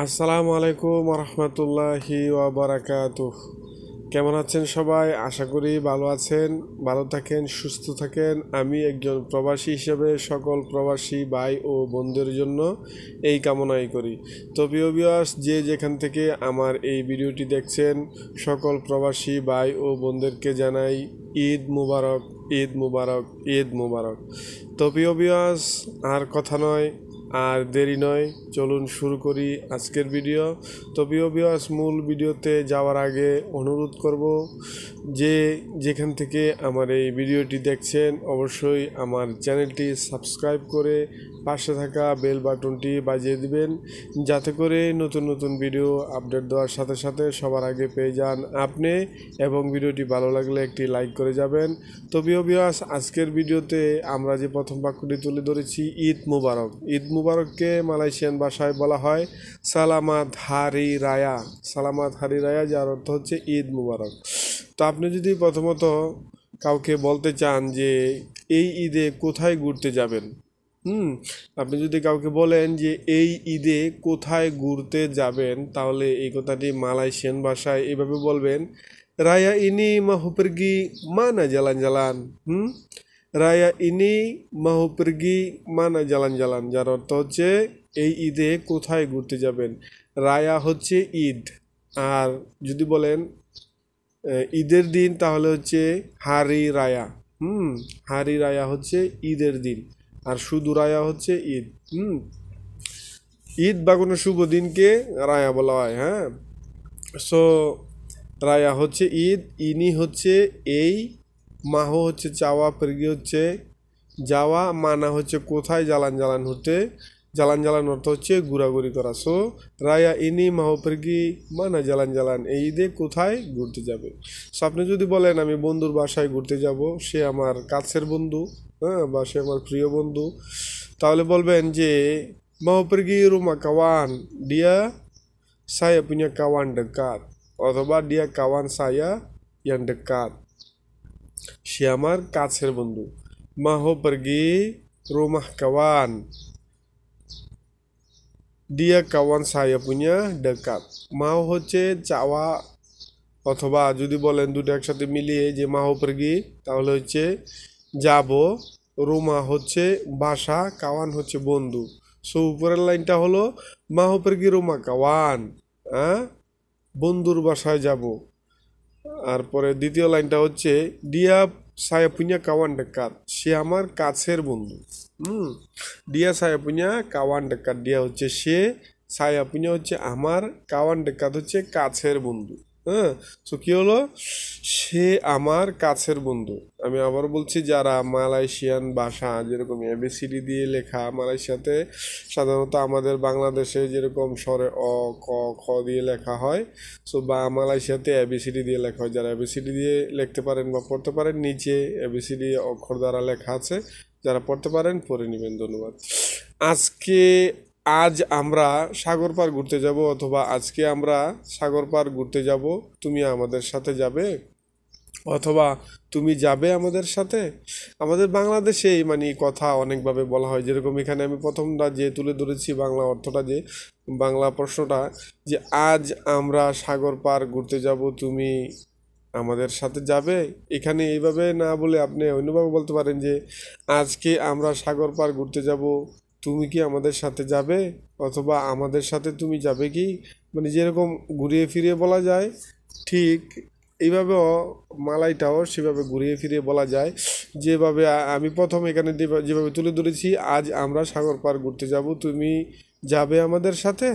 আসসালামু আলাইকুম রহমতুল্লাহি ওবরাকাত কেমন আছেন সবাই আশা করি ভালো আছেন ভালো থাকেন সুস্থ থাকেন আমি একজন প্রবাসী হিসেবে সকল প্রবাসী ভাই ও বন্ধুর জন্য এই কামনাই করি তো প্রিয় বিয়াস যে যেখান থেকে আমার এই ভিডিওটি দেখছেন সকল প্রবাসী ভাই ও বন্ধুদেরকে জানাই ঈদ মুবারক ঈদ মুবারক ঈদ মুবারক তো প্রিয় বিয়াস আর কথা নয় আর দেরি নয় চলুন শুরু করি আজকের ভিডিও তো বিয়াস মূল ভিডিওতে যাওয়ার আগে অনুরোধ করব যে যেখান থেকে আমার এই ভিডিওটি দেখছেন অবশ্যই আমার চ্যানেলটি সাবস্ক্রাইব করে পাশে থাকা বেল বাটনটি বাজিয়ে দিবেন যাতে করে নতুন নতুন ভিডিও আপডেট দেওয়ার সাথে সাথে সবার আগে পেয়ে যান আপনি এবং ভিডিওটি ভালো লাগলে একটি লাইক করে যাবেন তো বিয়াস আজকের ভিডিওতে আমরা যে প্রথম বাক্যটি তুলে ধরেছি ঈদ মুবারক ঈদ মু মুবারককে মালয়েশিয়ান ভাষায় বলা হয় সালামাত হারি রায়া সালামাত হারি রায়া যার অর্থ হচ্ছে ঈদ মুবারক তো আপনি যদি প্রথমত কাউকে বলতে চান যে এই ঈদে কোথায় ঘুরতে যাবেন হুম আপনি যদি কাউকে বলেন যে এই ঈদে কোথায় ঘুরতে যাবেন তাহলে এই কথাটি মালয়েশিয়ান ভাষায় এভাবে বলবেন রায়া ইনি মা হুপের গি মা না জ্বালান জ্বালান হুম রায়া ini মাহু pergi mana jalan-jalan যার অর্থ হচ্ছে এই ঈদে কোথায় ঘুরতে যাবেন রায়া হচ্ছে ঈদ আর যদি বলেন ঈদের দিন তাহলে হচ্ছে হারি রায়া হুম হারি রায়া হচ্ছে ঈদের দিন আর শুধু রায়া হচ্ছে ঈদ হুম ঈদ বা কোনো শুভ দিনকে রায়া বলা হয় হ্যাঁ সো রায়া হচ্ছে ঈদ ইনি হচ্ছে এই মাহো হচ্ছে চাওয়া পেরগি হচ্ছে যাওয়া মানা হচ্ছে কোথায় জ্বালান জ্বালান হতে জ্বালান জ্বালান অর্থ হচ্ছে ঘোরাঘুরি করা সো রায়া ইনি মাহপেরগি মানা জ্বালান জ্বালান এই ঈদে কোথায় ঘুরতে যাবে সো আপনি যদি বলেন আমি বন্ধুর বাসায় ঘুরতে যাব সে আমার কাছের বন্ধু হ্যাঁ বা সে আমার প্রিয় বন্ধু তাহলে বলবেন যে মাহপেরগি রুমা কাওয়ান ডিয়া saya punya kawan dekat অথবা dia kawan saya yang dekat সে আমার কাছের বন্ধু মাহবর্গি rumah kawan dia kawan saya punya dekat মাহ হচ্ছে চাওয়া অথবা যদি বলেন দুটো একসাথে মিলিয়ে যে মাহ পর্গি তাহলে হচ্ছে যাব রুমা হচ্ছে বাসা কাওয়ান হচ্ছে বন্ধু সো উপরের লাইনটা হলো মাহপের কি রুমা কাওয়ান হ্যাঁ বন্ধুর বাসায় যাব আর পরে দ্বিতীয় লাইনটা হচ্ছে ডিয়া সায়াপুনিয়া কাওয়ান সে আমার কাছের বন্ধু হুম ডিয়া সায়াপুনিয়া কাওয়ান ডিয়া হচ্ছে সে সায়াপুনিয়া হচ্ছে আমার কাওয়ান হচ্ছে কাছের বন্ধু হ্যাঁ তো কী হলো সে আমার কাছের বন্ধু আমি আবার বলছি যারা মালয়েশিয়ান ভাষা যেরকম এবিসিডি দিয়ে লেখা মালয়েশিয়াতে সাধারণত আমাদের বাংলাদেশে যেরকম স্বরে অ ক খ দিয়ে লেখা হয় সো বা মালয়েশিয়াতে এবিসিডি দিয়ে লেখা হয় যারা এবিসিডি দিয়ে লিখতে পারেন বা পড়তে পারেন নিচে এবিসিডি অক্ষর দ্বারা লেখা আছে যারা পড়তে পারেন পড়ে নেবেন ধন্যবাদ আজকে আজ আমরা সাগর পার ঘুরতে যাব অথবা আজকে আমরা সাগর পার ঘুরতে যাব তুমি আমাদের সাথে যাবে অথবা তুমি যাবে আমাদের সাথে আমাদের বাংলাদেশে মানে কথা অনেকভাবে বলা হয় যেরকম এখানে আমি প্রথমটা যে তুলে ধরেছি বাংলা অর্থটা যে বাংলা প্রশ্নটা যে আজ আমরা সাগর পার ঘুরতে যাব তুমি আমাদের সাথে যাবে এখানে এইভাবে না বলে আপনি অন্যভাবে বলতে পারেন যে আজকে আমরা সাগর পার ঘুরতে যাব তুমি কি আমাদের সাথে যাবে অথবা আমাদের সাথে তুমি যাবে কি মানে যেরকম ঘুরিয়ে ফিরিয়ে বলা যায় ঠিক এইভাবেও মালাইটাও সেভাবে ঘুরিয়ে ফিরিয়ে বলা যায় যেভাবে আমি প্রথম এখানে যেভাবে তুলে ধরেছি আজ আমরা সাগর পার ঘুরতে যাব তুমি যাবে আমাদের সাথে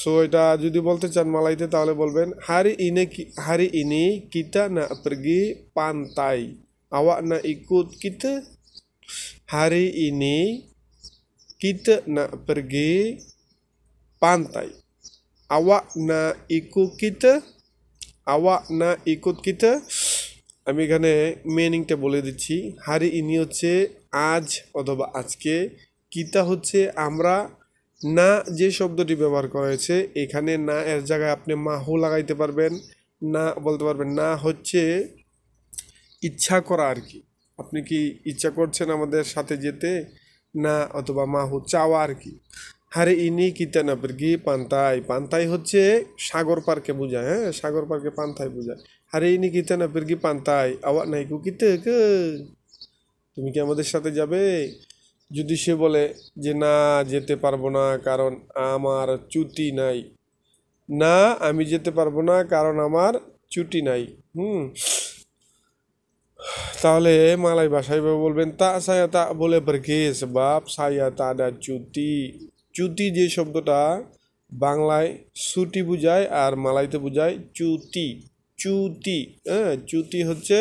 সো এটা যদি বলতে চান মালাইতে তাহলে বলবেন হারি ইনে হারি ইনি কিতা না প্রগি পান তাই আওয়া না ইকুত কিতা হারি ইনি kita nak pergi pantai. Awak nak ikut kita? awয়া না ইকুত কিতা আমি এখানে মিনিংটা বলে দিচ্ছি হারি ইনি হচ্ছে আজ অথবা আজকে কিতা হচ্ছে আমরা না যে শব্দটি ব্যবহার করা হয়েছে এখানে না এর জায়গায় আপনি মাহু লাগাইতে পারবেন না বলতে পারবেন না হচ্ছে ইচ্ছা করা আর কি আপনি কি ইচ্ছা করছেন আমাদের সাথে যেতে না অথবা মাহু চাওয়া আর কি হারে ইনি কিতানাপেরগি পান্তাই পান্তাই হচ্ছে সাগর পার্কে বোঝায় হ্যাঁ সাগর পার্কে পান্তাই বোঝায় হারে ইনি কিতানাপেরগি পান্তাই আওয়া নাই কু কে তুমি কি আমাদের সাথে যাবে যদি সে বলে যে না যেতে পারবো না কারণ আমার চুটি নাই না আমি যেতে পারবো না কারণ আমার চুটি নাই হুম তাহলে মালাই ভাষায় বলবেন তা সায়া তা বলে ব্রগেস বাপ সায়া তাডা চুতি চুতি যে শব্দটা বাংলায় ছুটি বুঝায় আর মালাইতে বুঝায় চুতি চুতি হ্যাঁ চুতি হচ্ছে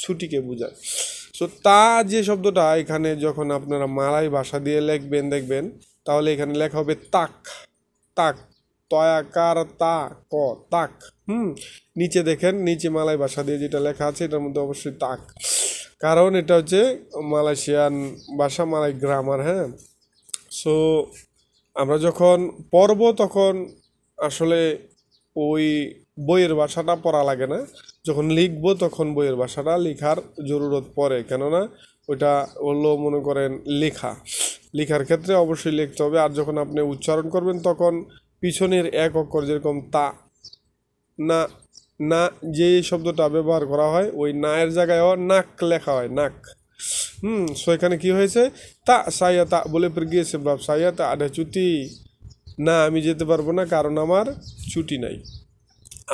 ছুটিকে বোঝায় সো তা যে শব্দটা এখানে যখন আপনারা মালাই ভাষা দিয়ে লিখবেন দেখবেন তাহলে এখানে লেখা হবে তাক তাক তয়াকার তা ক তাক হুম নিচে দেখেন নিচে মালাই ভাষা দিয়ে যেটা লেখা আছে এটার মধ্যে অবশ্যই তাক কারণ এটা হচ্ছে মালয়েশিয়ান ভাষা মালাই গ্রামার হ্যাঁ সো আমরা যখন পড়ব তখন আসলে ওই বইয়ের ভাষাটা পড়া লাগে না যখন লিখবো তখন বইয়ের ভাষাটা লেখার জরুরত পড়ে কেননা ওইটা হলো মনে করেন লেখা লেখার ক্ষেত্রে অবশ্যই লিখতে হবে আর যখন আপনি উচ্চারণ করবেন তখন পিছনের এক অক্ষর যেরকম তা না না যে শব্দটা ব্যবহার করা হয় ওই নায়ের জায়গায় নাক লেখা হয় নাক হুম সো এখানে কী হয়েছে তা সাইয়া তা বলে পর গিয়েছে বাপ সাইয়া তা আরে ছুটি না আমি যেতে পারবো না কারণ আমার ছুটি নাই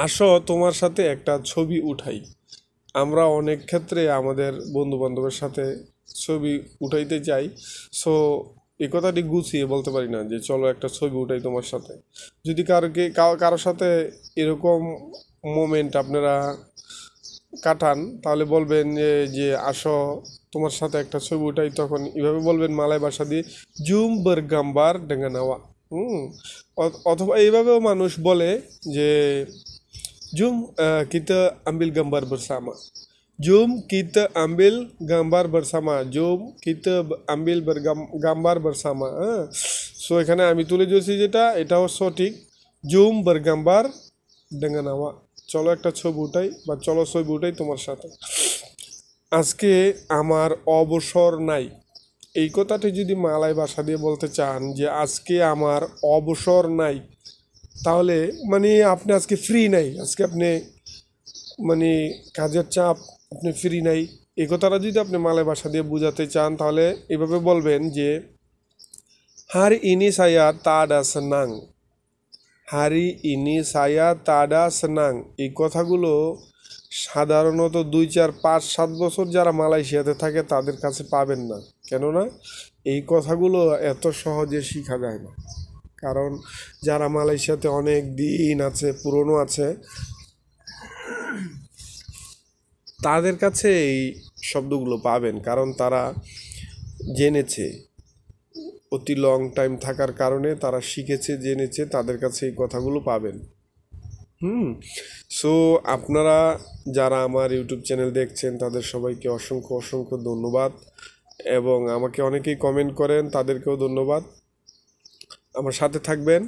আসো তোমার সাথে একটা ছবি উঠাই আমরা অনেক ক্ষেত্রে আমাদের বন্ধু বান্ধবের সাথে ছবি উঠাইতে চাই সো একথাটি কথাটি গুছিয়ে বলতে পারি না যে চলো একটা ছবি উঠাই তোমার সাথে যদি কারোকে কারোর সাথে এরকম মোমেন্ট আপনারা কাটান তাহলে বলবেন যে যে আসো তোমার সাথে একটা ছবি উঠাই তখন এভাবে বলবেন মালাই বাসা দিয়ে জুম বার গাম্বার ডেঙ্গা নেওয়া হুম অথবা এইভাবেও মানুষ বলে যে জুম কিতা আম্বিল গাম্বার বরসামা Jom kita ambil gambar bersama. Jom kita ambil bergam, gambar bersama. হ্যাঁ সো এখানে আমি তুলে ধরেছি যেটা এটাও সঠিক জুম বারগাম্বার ডেঙ্গা নেওয়া চলো একটা ছবি উঠাই বা চলো ছবি উঠাই তোমার সাথে আজকে আমার অবসর নাই এই কথাটি যদি মালাই ভাষা দিয়ে বলতে চান যে আজকে আমার অবসর নাই তাহলে মানে আপনি আজকে ফ্রি নাই আজকে আপনি মানে কাজের চাপ আপনি ফ্রি নাই এ কথাটা যদি আপনি মালে ভাষা দিয়ে বোঝাতে চান তাহলে এভাবে বলবেন যে হার ইনি সায়া তাডা স্নাং হারি ইনি সায়া তাডা স্নাং এই কথাগুলো সাধারণত দুই চার পাঁচ সাত বছর যারা মালয়েশিয়াতে থাকে তাদের কাছে পাবেন না কেননা এই কথাগুলো এত সহজে শেখা যায় না কারণ যারা মালয়েশিয়াতে অনেক দিন আছে পুরনো আছে তাদের কাছে এই শব্দগুলো পাবেন কারণ তারা জেনেছে অতি লং টাইম থাকার কারণে তারা শিখেছে জেনেছে তাদের কাছে এই কথাগুলো পাবেন হুম সো আপনারা যারা আমার ইউটিউব চ্যানেল দেখছেন তাদের সবাইকে অসংখ্য অসংখ্য ধন্যবাদ এবং আমাকে অনেকেই কমেন্ট করেন তাদেরকেও ধন্যবাদ আমার সাথে থাকবেন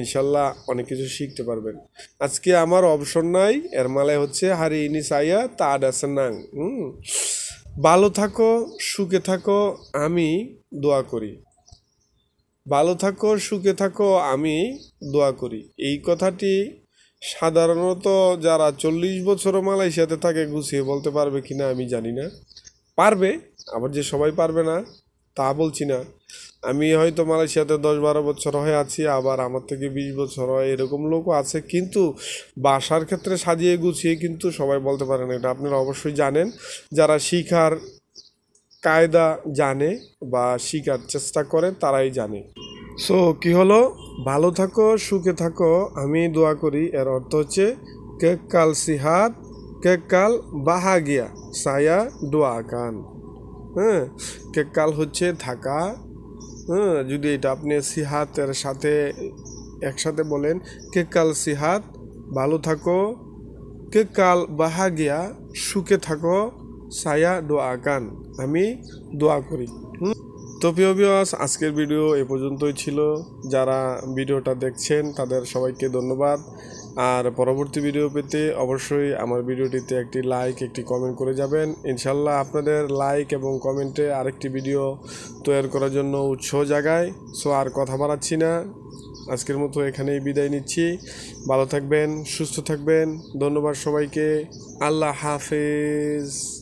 ইনশাল্লাহ অনেক কিছু শিখতে পারবেন আজকে আমার অবসর নাই এর মালায় হচ্ছে হারি ইনি সাইয়া তা আছে নাং হুম ভালো থাকো সুখে থাকো আমি দোয়া করি ভালো থাকো সুখে থাকো আমি দোয়া করি এই কথাটি সাধারণত যারা চল্লিশ বছর মালয়েশিয়াতে থাকে গুছিয়ে বলতে পারবে কি না আমি জানি না পারবে আবার যে সবাই পারবে না তা বলছি না আমি হয়তো মালয়েশিয়াতে দশ বারো বছর হয়ে আছি আবার আমার থেকে বিশ বছর হয় এরকম লোকও আছে কিন্তু বাসার ক্ষেত্রে সাজিয়ে গুছিয়ে কিন্তু সবাই বলতে পারেন এটা আপনারা অবশ্যই জানেন যারা শিখার কায়দা জানে বা শিখার চেষ্টা করে তারাই জানে সো কি হলো ভালো থাকো সুখে থাকো আমি দোয়া করি এর অর্থ হচ্ছে কেক কাল সিহাত কেক কাল বাহাগিয়া সায়া দোয়া কান হ্যাঁ কেক কাল হচ্ছে থাকা হ্যাঁ যদি এটা আপনি সিহাতের সাথে একসাথে বলেন কে কাল সিহাত ভালো থাকো কে কাল বাহা গিয়া সুখে থাকো সায়া দোয়া কান আমি দোয়া করি তো প্রিয় আজকের ভিডিও এ পর্যন্তই ছিল যারা ভিডিওটা দেখছেন তাদের সবাইকে ধন্যবাদ আর পরবর্তী ভিডিও পেতে অবশ্যই আমার ভিডিওটিতে একটি লাইক একটি কমেন্ট করে যাবেন ইনশাল্লাহ আপনাদের লাইক এবং কমেন্টে আরেকটি ভিডিও তৈরি করার জন্য উৎসাহ জাগায় সো আর কথা বাড়াচ্ছি না আজকের মতো এখানেই বিদায় নিচ্ছি ভালো থাকবেন সুস্থ থাকবেন ধন্যবাদ সবাইকে আল্লাহ হাফেজ